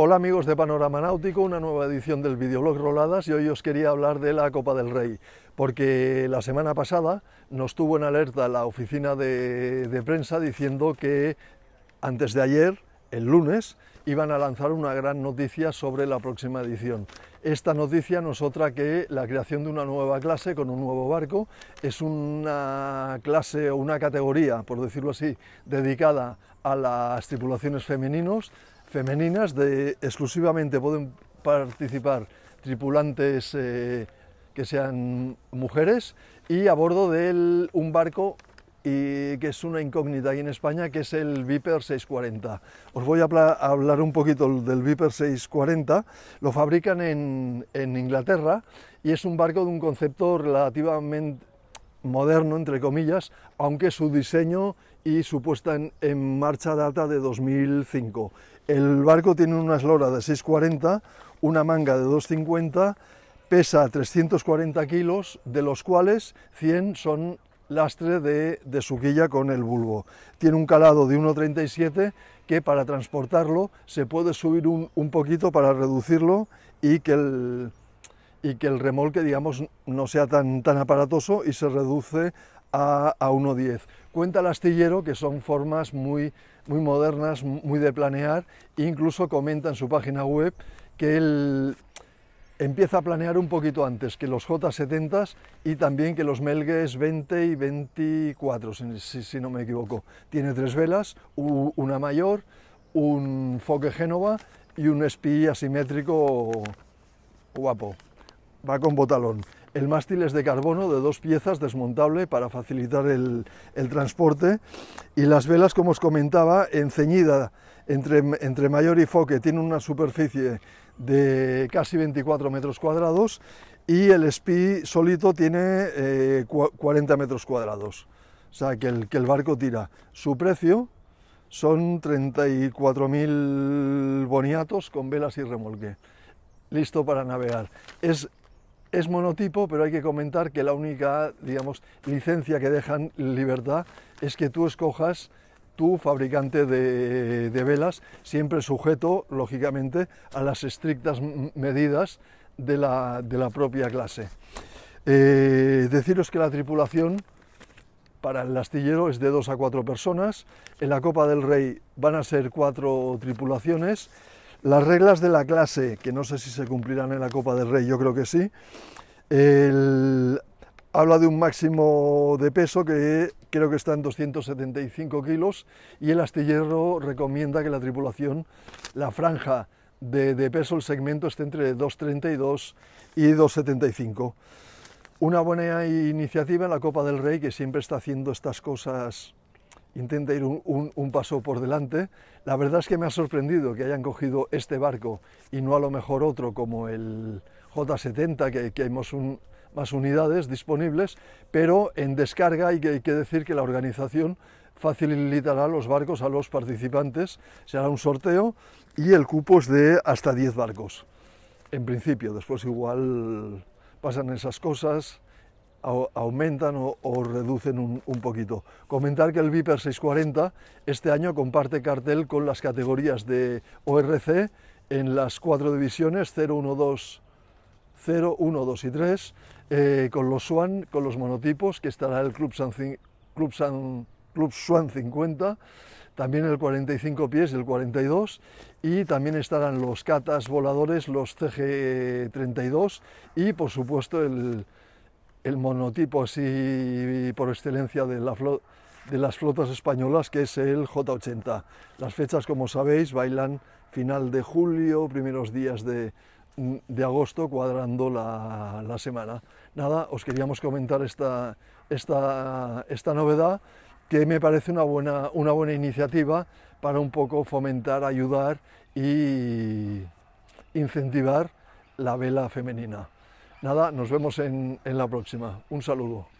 Hola amigos de Panorama Náutico, una nueva edición del videoblog Roladas y hoy os quería hablar de la Copa del Rey, porque la semana pasada nos tuvo en alerta la oficina de, prensa diciendo que antes de ayer, el lunes, iban a lanzar una gran noticia sobre la próxima edición. Esta noticia no es otra que la creación de una nueva clase con un nuevo barco. Es una clase o una categoría, por decirlo así, dedicada a las tripulaciones femeninos femeninas de exclusivamente pueden participar tripulantes eh, que sean mujeres y a bordo de un barco y que es una incógnita aquí en España, que es el Viper 640. Os voy a hablar un poquito del Viper 640. Lo fabrican en, en Inglaterra y es un barco de un concepto relativamente moderno, entre comillas, aunque su diseño y su puesta en, marcha data de 2005. El barco tiene una eslora de 6,40, una manga de 2,50, pesa 340 kilos, de los cuales 100 son lastre de, suquilla con el bulbo. Tiene un calado de 1,37 que para transportarlo se puede subir un, un poquito para reducirlo y que el, y que el remolque, digamos, no sea tan, tan aparatoso y se reduce a, a 1.10. Cuenta el astillero que son formas muy, muy modernas, muy de planear, e incluso comenta en su página web que él empieza a planear un poquito antes que los J70 s y también que los Melgues 20 y 24, si, no me equivoco. Tiene tres velas, una mayor, un foque Génova y un SPI asimétrico guapo va con botalón. El mástil es de carbono de dos piezas desmontable para facilitar el, el transporte y las velas, como os comentaba, enceñida entre, entre mayor y foque, tiene una superficie de casi 24 metros cuadrados y el SPI solito tiene 40 eh, metros cuadrados. O sea, que el, que el barco tira. Su precio son 34.000 boniatos con velas y remolque listo para navegar. Es es monotipo, pero hay que comentar que la única, digamos, licencia que dejan libertad es que tú escojas tu fabricante de, velas, siempre sujeto, lógicamente, a las estrictas medidas de la, propia clase. Eh, deciros que la tripulación para el astillero es de dos a cuatro personas, en la Copa del Rey van a ser cuatro tripulaciones, las reglas de la clase, que no sé si se cumplirán en la Copa del Rey, yo creo que sí. habla de un máximo de peso que creo que está en 275 kilos y el astillero recomienda que la tripulación, la franja de, de peso, el segmento esté entre 232 y 275. Una buena iniciativa en la Copa del Rey que siempre está haciendo estas cosas intenta ir un, paso por delante. La verdad es que me ha sorprendido que hayan cogido este barco y no a lo mejor otro como el J70, que, hay más, unidades disponibles, pero en descarga hay que, hay que decir que la organización facilitará los barcos a los participantes, se hará un sorteo y el cupo es de hasta 10 barcos. En principio, después igual pasan esas cosas, aumentan o, reducen un, poquito. Comentar que el Viper 640 este año comparte cartel con las categorías de ORC en las cuatro divisiones 012, 0, 1, 2 y 3, eh, con los Swan, con los monotipos, que estará el Club, San, Club, Swan 50, también el 45 pies y el 42, y también estarán los catas voladores, los CG32 y por supuesto el, el monotipo así por excelencia de, las flotas españolas, que es el J80. Las fechas, como sabéis, bailan final de julio, primeros días de, mm, agosto, cuadrando la, semana. Nada, os queríamos comentar esta, novedad, que me parece una buena, una buena iniciativa para un poco fomentar, ayudar y incentivar la vela femenina. Nada, nos vemos en, la próxima. Un saludo.